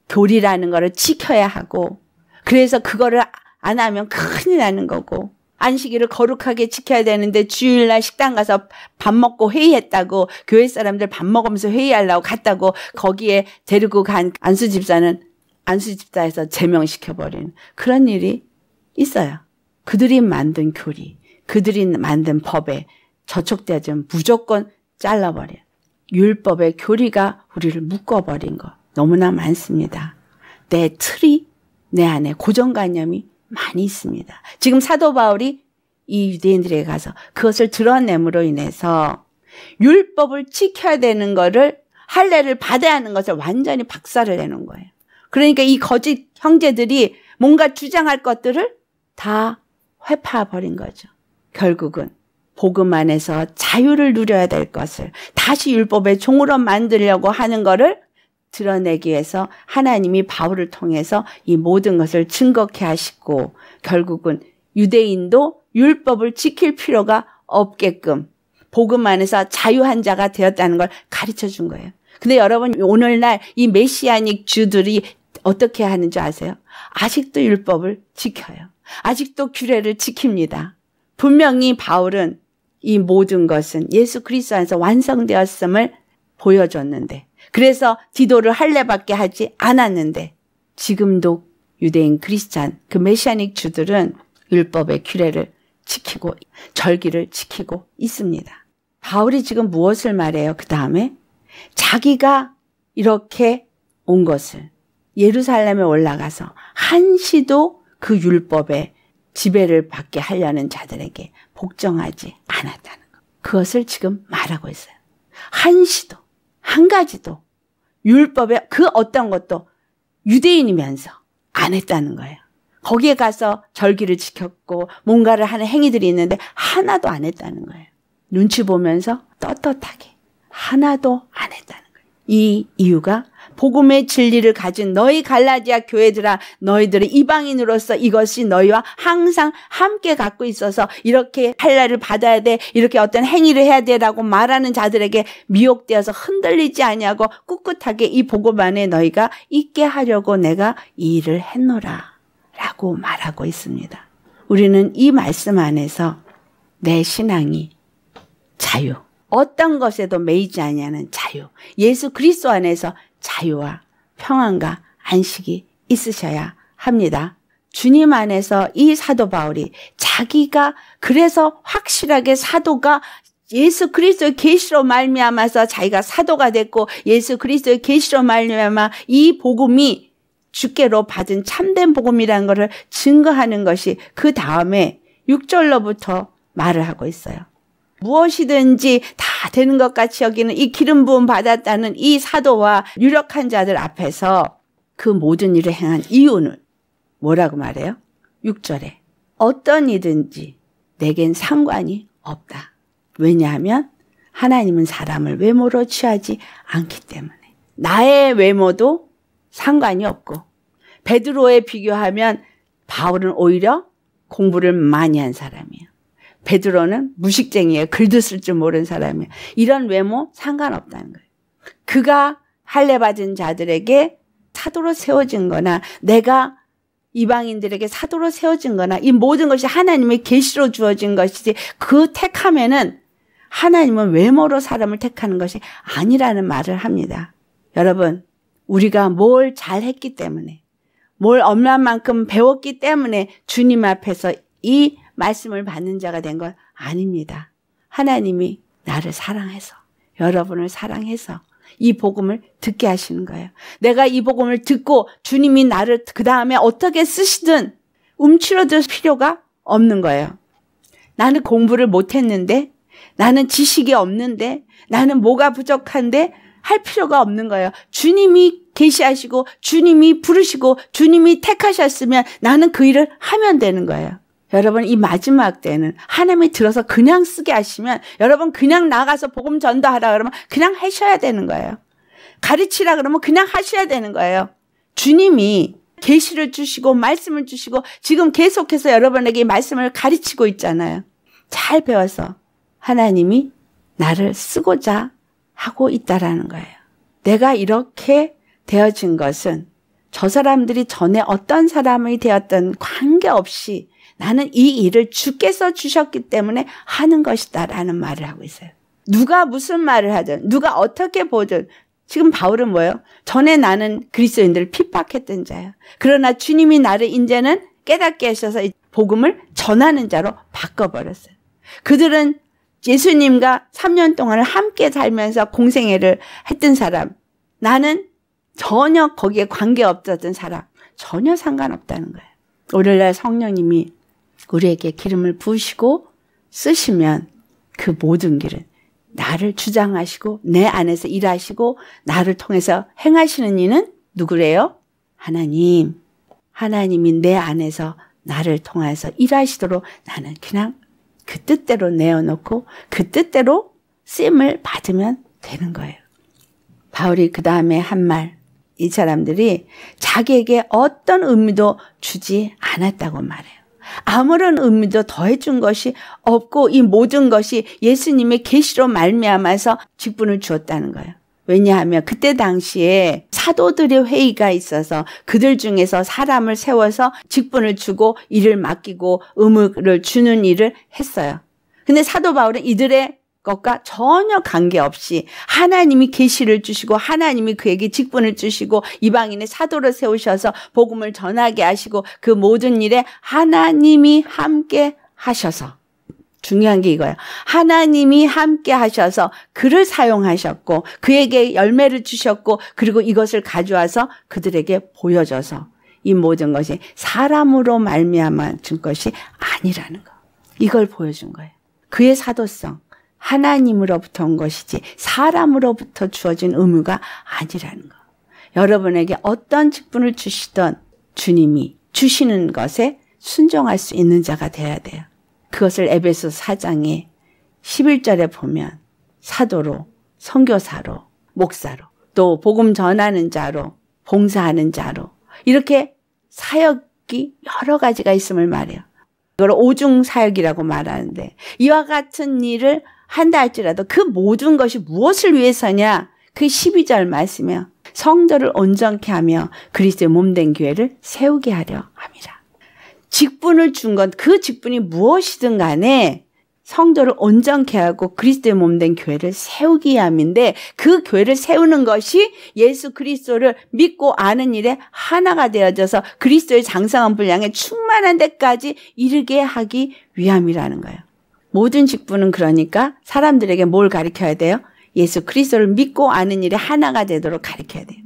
교리라는 것을 지켜야 하고 그래서 그거를 안 하면 큰일 나는 거고 안식일을 거룩하게 지켜야 되는데 주일날 식당 가서 밥 먹고 회의했다고 교회 사람들 밥 먹으면서 회의하려고 갔다고 거기에 데리고 간 안수 집사는 안수 집사에서 제명시켜 버린 그런 일이 있어요. 그들이 만든 교리, 그들이 만든 법에 저촉되면 무조건 잘라버려. 율법의 교리가 우리를 묶어버린 거 너무나 많습니다. 내 틀이 내 안에 고정관념이 많이 있습니다. 지금 사도 바울이 이 유대인들에게 가서 그것을 드러냄으로 인해서 율법을 지켜야 되는 것을 할례를 받아야 하는 것을 완전히 박살을 내는 거예요. 그러니까 이 거짓 형제들이 뭔가 주장할 것들을 다 회파버린 거죠. 결국은 복음 안에서 자유를 누려야 될 것을 다시 율법의 종으로 만들려고 하는 것을 드러내기 위해서 하나님이 바울을 통해서 이 모든 것을 증거케 하시고 결국은 유대인도 율법을 지킬 필요가 없게끔 복음 안에서 자유한 자가 되었다는 걸 가르쳐 준 거예요. 근데 여러분 오늘날 이 메시아닉 주들이 어떻게 하는 줄 아세요? 아직도 율법을 지켜요. 아직도 규례를 지킵니다. 분명히 바울은 이 모든 것은 예수 그리스도 안에서 완성되었음을 보여줬는데 그래서 디도를 할례밖에 하지 않았는데 지금도 유대인 크리스찬 그 메시아닉 주들은 율법의 규례를 지키고 절기를 지키고 있습니다. 바울이 지금 무엇을 말해요? 그 다음에 자기가 이렇게 온 것을 예루살렘에 올라가서 한시도 그 율법에 지배를 받게 하려는 자들에게 복종하지 않았다는 것. 그것을 지금 말하고 있어요. 한시도, 한 가지도 율법의 그 어떤 것도 유대인이면서 안 했다는 거예요. 거기에 가서 절기를 지켰고 뭔가를 하는 행위들이 있는데 하나도 안 했다는 거예요. 눈치 보면서 떳떳하게 하나도 안 했다는 거예요. 이 이유가 복음의 진리를 가진 너희 갈라디아 교회들아 너희들의 이방인으로서 이것이 너희와 항상 함께 갖고 있어서 이렇게 할례를 받아야 돼. 이렇게 어떤 행위를 해야 돼라고 말하는 자들에게 미혹되어서 흔들리지 아니하고 꿋꿋하게 이 복음 안에 너희가 있게 하려고 내가 이 일을 했노라라고 말하고 있습니다. 우리는 이 말씀 안에서 내 신앙이 자유, 어떤 것에도 매이지 아니하는 자유, 예수 그리스도 안에서 자유와 평안과 안식이 있으셔야 합니다. 주님 안에서 이 사도 바울이 자기가 그래서 확실하게 사도가 예수 그리스도의 계시로 말미암아서 자기가 사도가 됐고 예수 그리스도의 계시로 말미암아 이 복음이 주께로 받은 참된 복음이라는 것을 증거하는 것이 그 다음에 6절로부터 말을 하고 있어요. 무엇이든지 다 되는 것 같이 여기는 이 기름 부음 받았다는 이 사도와 유력한 자들 앞에서 그 모든 일을 행한 이유는 뭐라고 말해요? 6절에 어떤 이든지 내겐 상관이 없다. 왜냐하면 하나님은 사람을 외모로 취하지 않기 때문에 나의 외모도 상관이 없고 베드로에 비교하면 바울은 오히려 공부를 많이 한 사람이에요. 베드로는 무식쟁이에요. 글도 쓸 줄 모르는 사람이에요. 이런 외모 상관없다는 거예요. 그가 할례 받은 자들에게 사도로 세워진 거나 내가 이방인들에게 사도로 세워진 거나 이 모든 것이 하나님의 계시로 주어진 것이지 그 택하면은 하나님은 외모로 사람을 택하는 것이 아니라는 말을 합니다. 여러분, 우리가 뭘 잘했기 때문에, 뭘 엄란만큼 배웠기 때문에 주님 앞에서 이 말씀을 받는 자가 된 건 아닙니다. 하나님이 나를 사랑해서 여러분을 사랑해서 이 복음을 듣게 하시는 거예요. 내가 이 복음을 듣고 주님이 나를 그 다음에 어떻게 쓰시든 움츠러들 필요가 없는 거예요. 나는 공부를 못했는데 나는 지식이 없는데 나는 뭐가 부족한데 할 필요가 없는 거예요. 주님이 계시하시고 주님이 부르시고 주님이 택하셨으면 나는 그 일을 하면 되는 거예요. 여러분 이 마지막 때는 하나님이 들어서 그냥 쓰게 하시면 여러분 그냥 나가서 복음 전도하라 그러면 그냥 하셔야 되는 거예요. 가르치라 그러면 그냥 하셔야 되는 거예요. 주님이 계시를 주시고 말씀을 주시고 지금 계속해서 여러분에게 말씀을 가르치고 있잖아요. 잘 배워서 하나님이 나를 쓰고자 하고 있다라는 거예요. 내가 이렇게 되어진 것은 저 사람들이 전에 어떤 사람이 되었던 관계없이 나는 이 일을 주께서 주셨기 때문에 하는 것이다 라는 말을 하고 있어요. 누가 무슨 말을 하든 누가 어떻게 보든 지금 바울은 뭐예요? 전에 나는 그리스도인들을 핍박했던 자야. 그러나 주님이 나를 이제는 깨닫게 하셔서 복음을 전하는 자로 바꿔버렸어요. 그들은 예수님과 3년 동안 함께 살면서 공생애를 했던 사람. 나는 전혀 거기에 관계없었던 사람. 전혀 상관없다는 거예요. 오늘날 성령님이 우리에게 기름을 부으시고 쓰시면 그 모든 길은 나를 주장하시고 내 안에서 일하시고 나를 통해서 행하시는 이는 누구래요? 하나님. 하나님이 내 안에서 나를 통해서 일하시도록 나는 그냥 그 뜻대로 내어놓고 그 뜻대로 쓰임을 받으면 되는 거예요. 바울이 그 다음에 한 말, 이 사람들이 자기에게 어떤 의미도 주지 않았다고 말해요. 아무런 의미도 더해준 것이 없고 이 모든 것이 예수님의 계시로 말미암아서 직분을 주었다는 거예요. 왜냐하면 그때 당시에 사도들의 회의가 있어서 그들 중에서 사람을 세워서 직분을 주고 일을 맡기고 의무를 주는 일을 했어요. 근데 사도 바울은 이들의 것과 전혀 관계없이 하나님이 계시를 주시고 하나님이 그에게 직분을 주시고 이방인의 사도를 세우셔서 복음을 전하게 하시고 그 모든 일에 하나님이 함께 하셔서 중요한 게 이거예요. 하나님이 함께 하셔서 그를 사용하셨고 그에게 열매를 주셨고 그리고 이것을 가져와서 그들에게 보여줘서 이 모든 것이 사람으로 말미암아 준 것이 아니라는 거. 이걸 보여준 거예요. 그의 사도성. 하나님으로부터 온 것이지 사람으로부터 주어진 의무가 아니라는 것. 여러분에게 어떤 직분을 주시던 주님이 주시는 것에 순종할 수 있는 자가 되어야 돼요. 그것을 에베소 4장에 11절에 보면 사도로, 선교사로, 목사로, 또 복음 전하는 자로, 봉사하는 자로 이렇게 사역이 여러 가지가 있음을 말해요. 이걸 오중 사역이라고 말하는데 이와 같은 일을 한다 할지라도 그 모든 것이 무엇을 위해서냐? 그 12절 말씀이요. 성도를 온전케 하며 그리스의 몸된 교회를 세우게 하려 합니다. 직분을 준 건 그 직분이 무엇이든 간에 성도를 온전케 하고 그리스도의 몸된 교회를 세우기 함인데 그 교회를 세우는 것이 예수 그리스도를 믿고 아는 일에 하나가 되어져서 그리스도의 장성한 분량에 충만한 데까지 이르게 하기 위함이라는 거예요. 모든 직분은 그러니까 사람들에게 뭘 가르쳐야 돼요? 예수 그리스도를 믿고 아는 일에 하나가 되도록 가르쳐야 돼요.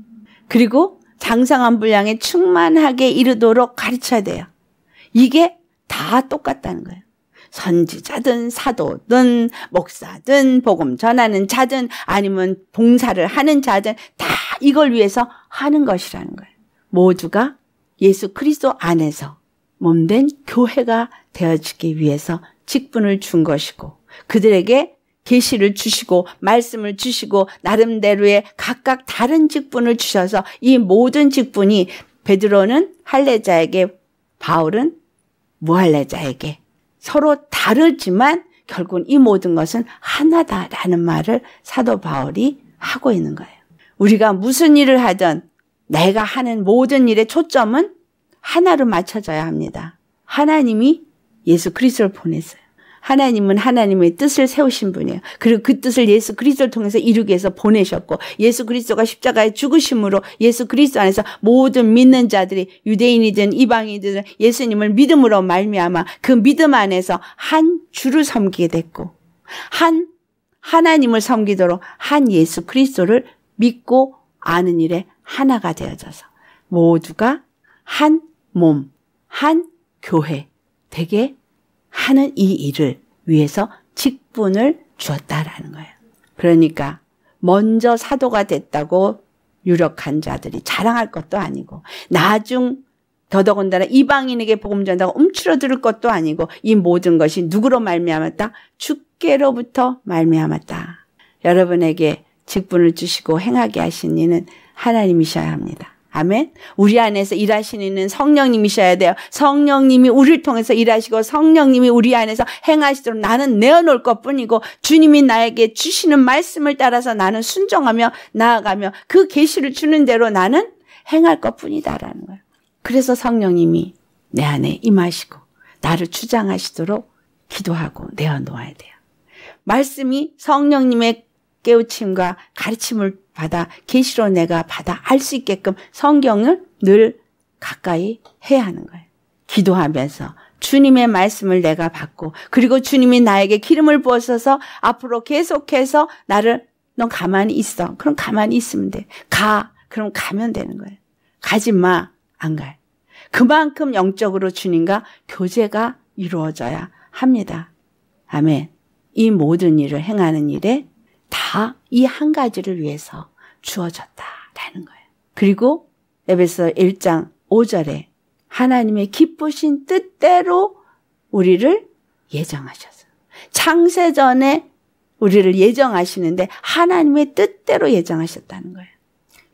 그리고 장상한불량에 충만하게 이르도록 가르쳐야 돼요. 이게 다 똑같다는 거예요. 선지자든 사도든 목사든 복음 전하는 자든 아니면 봉사를 하는 자든 다 이걸 위해서 하는 것이라는 거예요. 모두가 예수 그리스도 안에서 몸된 교회가 되어지기 위해서 직분을 준 것이고 그들에게 계시를 주시고 말씀을 주시고 나름대로의 각각 다른 직분을 주셔서 이 모든 직분이 베드로는 할례자에게 바울은 무할례자에게 서로 다르지만 결국은 이 모든 것은 하나다라는 말을 사도 바울이 하고 있는 거예요. 우리가 무슨 일을 하든 내가 하는 모든 일의 초점은 하나로 맞춰져야 합니다. 하나님이 예수 그리스도를 보냈어요. 하나님은 하나님의 뜻을 세우신 분이에요. 그리고 그 뜻을 예수 그리스도를 통해서 이루기 해서 보내셨고 예수 그리스도가 십자가에 죽으심으로 예수 그리스도 안에서 모든 믿는 자들이 유대인이든 이방인이든 예수님을 믿음으로 말미암아 그 믿음 안에서 한 주를 섬기게 됐고 한 하나님을 섬기도록 한 예수 그리스도를 믿고 아는 일에 하나가 되어져서 모두가 한 몸, 한 교회, 되게 하는 이 일을 위해서 직분을 주었다라는 거예요. 그러니까 먼저 사도가 됐다고 유력한 자들이 자랑할 것도 아니고 나중 더더군다나 이방인에게 복음 전한다고 움츠러들 것도 아니고 이 모든 것이 누구로 말미암았다? 주께로부터 말미암았다. 여러분에게 직분을 주시고 행하게 하신 이는 하나님이셔야 합니다. 아멘. 우리 안에서 일하시는 성령님이셔야 돼요. 성령님이 우리를 통해서 일하시고 성령님이 우리 안에서 행하시도록 나는 내어놓을 것 뿐이고 주님이 나에게 주시는 말씀을 따라서 나는 순종하며 나아가며 그 계시를 주는 대로 나는 행할 것 뿐이다라는 거예요. 그래서 성령님이 내 안에 임하시고 나를 주장하시도록 기도하고 내어놓아야 돼요. 말씀이 성령님의 깨우침과 가르침을 받아 계시로 내가 받아 알 수 있게끔 성경을 늘 가까이 해야 하는 거예요. 기도하면서 주님의 말씀을 내가 받고 그리고 주님이 나에게 기름을 부어서 앞으로 계속해서 나를 넌 가만히 있어. 그럼 가만히 있으면 돼. 가. 그럼 가면 되는 거예요. 가지 마. 안가 그만큼 영적으로 주님과 교제가 이루어져야 합니다. 아멘. 이 모든 일을 행하는 일에 다이한 가지를 위해서 주어졌다라는 거예요. 그리고 에베소 1장 5절에 하나님의 기쁘신 뜻대로 우리를 예정하셨어. 창세전에 우리를 예정하시는데 하나님의 뜻대로 예정하셨다는 거예요.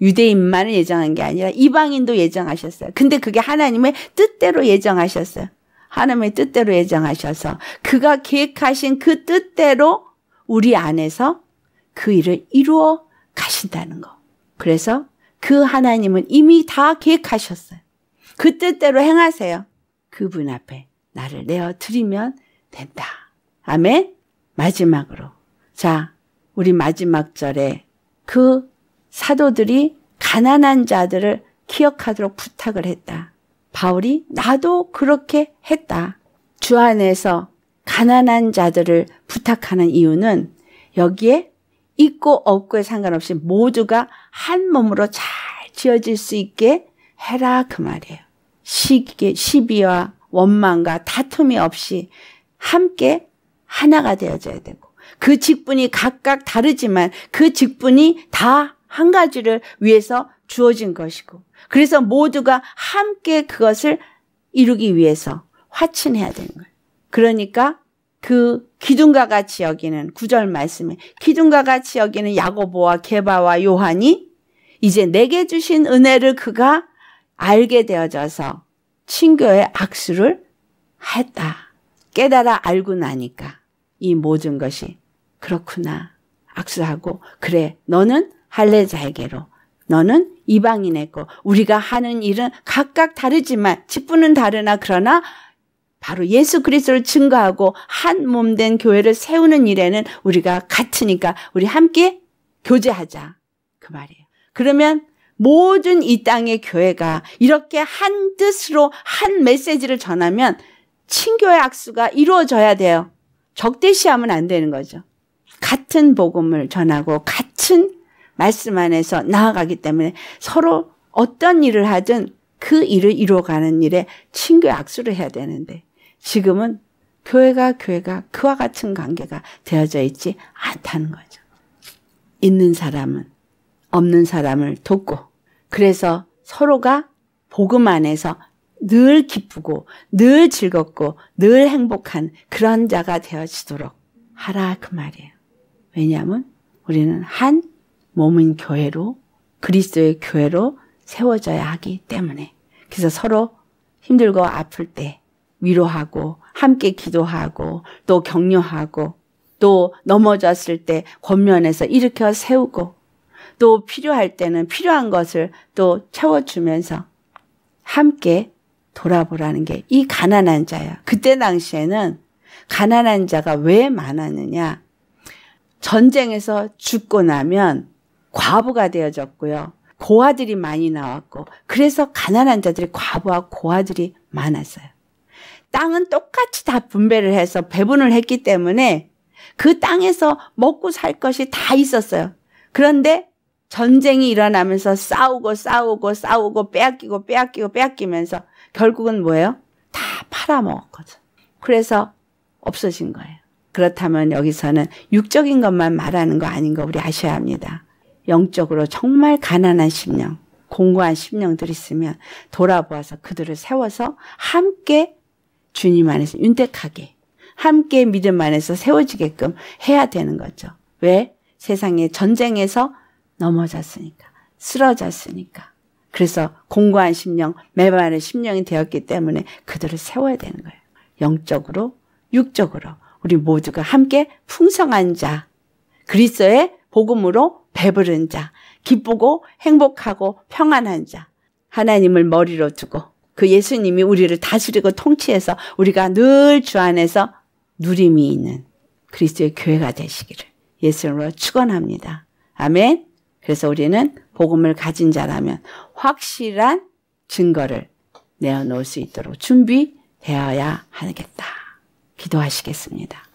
유대인만을 예정한 게 아니라 이방인도 예정하셨어요. 근데 그게 하나님의 뜻대로 예정하셨어요. 하나님의 뜻대로 예정하셔서 그가 계획하신 그 뜻대로 우리 안에서 그 일을 이루어 가신다는 거. 그래서 그 하나님은 이미 다 계획하셨어요. 그 뜻대로 행하세요. 그분 앞에 나를 내어 드리면 된다. 아멘. 마지막으로. 자, 우리 마지막 절에 그 사도들이 가난한 자들을 기억하도록 부탁을 했다. 바울이 나도 그렇게 했다. 주 안에서 가난한 자들을 부탁하는 이유는 여기에 있고 없고에 상관없이 모두가 한 몸으로 잘 지어질 수 있게 해라 그 말이에요. 시기, 시비와 원망과 다툼이 없이 함께 하나가 되어져야 되고 그 직분이 각각 다르지만 그 직분이 다 한 가지를 위해서 주어진 것이고 그래서 모두가 함께 그것을 이루기 위해서 화친해야 되는 거예요. 그러니까 그 기둥과 같이 여기는 구절 말씀에 기둥과 같이 여기는 야고보와 게바와 요한이 이제 내게 주신 은혜를 그가 알게 되어져서 친교의 악수를 했다. 깨달아 알고 나니까 이 모든 것이 그렇구나. 악수하고 그래 너는 할례자에게로 너는 이방인의 거 우리가 하는 일은 각각 다르지만 직분은 다르나 그러나 바로 예수 그리스도를 증거하고 한 몸된 교회를 세우는 일에는 우리가 같으니까 우리 함께 교제하자. 그 말이에요. 그러면 모든 이 땅의 교회가 이렇게 한 뜻으로 한 메시지를 전하면 친교의 악수가 이루어져야 돼요. 적대시하면 안 되는 거죠. 같은 복음을 전하고 같은 말씀 안에서 나아가기 때문에 서로 어떤 일을 하든 그 일을 이루어가는 일에 친교 악수를 해야 되는데 지금은 교회가 교회가 그와 같은 관계가 되어져 있지 않다는 거죠. 있는 사람은 없는 사람을 돕고 그래서 서로가 복음 안에서 늘 기쁘고 늘 즐겁고 늘 행복한 그런 자가 되어지도록 하라 그 말이에요. 왜냐하면 우리는 한 몸인 교회로 그리스도의 교회로 세워져야 하기 때문에 그래서 서로 힘들고 아플 때 위로하고 함께 기도하고 또 격려하고 또 넘어졌을 때 권면해서 일으켜 세우고 또 필요할 때는 필요한 것을 또 채워주면서 함께 돌아보라는 게 이 가난한 자야. 그때 당시에는 가난한 자가 왜 많았느냐. 전쟁에서 죽고 나면 과부가 되어졌고요. 고아들이 많이 나왔고 그래서 가난한 자들이 과부와 고아들이 많았어요. 땅은 똑같이 다 분배를 해서 배분을 했기 때문에 그 땅에서 먹고 살 것이 다 있었어요. 그런데 전쟁이 일어나면서 싸우고 싸우고 싸우고 빼앗기고 빼앗기고 빼앗기면서 결국은 뭐예요? 다 팔아먹었거든. 그래서 없어진 거예요. 그렇다면 여기서는 육적인 것만 말하는 거 아닌 거 우리 아셔야 합니다. 영적으로 정말 가난한 심령, 공고한 심령들이 있으면 돌아보아서 그들을 세워서 함께 주님 안에서 윤택하게 함께 믿음 안에서 세워지게끔 해야 되는 거죠. 왜? 세상의 전쟁에서 넘어졌으니까. 쓰러졌으니까. 그래서 공고한 심령, 매발의 심령이 되었기 때문에 그들을 세워야 되는 거예요. 영적으로, 육적으로 우리 모두가 함께 풍성한 자, 그리스의 복음으로 배부른 자, 기쁘고 행복하고 평안한 자, 하나님을 머리로 두고 그 예수님이 우리를 다스리고 통치해서 우리가 늘 주 안에서 누림이 있는 그리스도의 교회가 되시기를 예수님으로 축원합니다. 아멘. 그래서 우리는 복음을 가진 자라면 확실한 증거를 내어놓을 수 있도록 준비되어야 하겠다. 기도하시겠습니다.